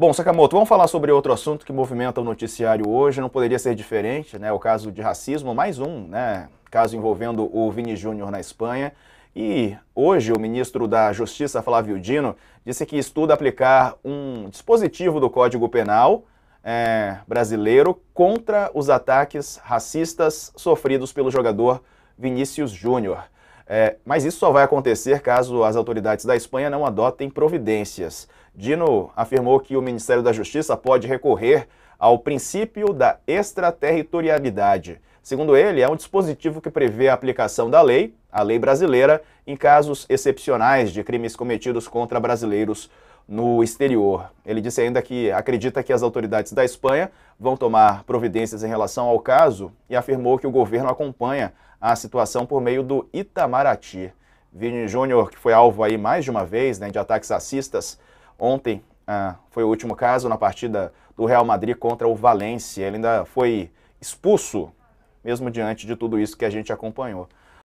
Bom, Sakamoto, vamos falar sobre outro assunto que movimenta o noticiário hoje, não poderia ser diferente, né? O caso de racismo, mais um, né? Caso envolvendo o Vini Júnior na Espanha. E hoje o ministro da Justiça, Flávio Dino, disse que estuda aplicar um dispositivo do Código Penal é, brasileiro contra os ataques racistas sofridos pelo jogador Vinícius Júnior. É, mas isso só vai acontecer caso as autoridades da Espanha não adotem providências. Dino afirmou que o Ministério da Justiça pode recorrer ao princípio da extraterritorialidade, Segundo ele, é um dispositivo que prevê a aplicação da lei, a lei brasileira, em casos excepcionais de crimes cometidos contra brasileiros no exterior. Ele disse ainda que acredita que as autoridades da Espanha vão tomar providências em relação ao caso e afirmou que o governo acompanha a situação por meio do Itamaraty. Vini Júnior, que foi alvo aí mais de uma vez né, de ataques racistas, ontem ah, foi o último caso na partida do Real Madrid contra o Valencia. Ele ainda foi expulso mesmo diante de tudo isso que a gente acompanhou.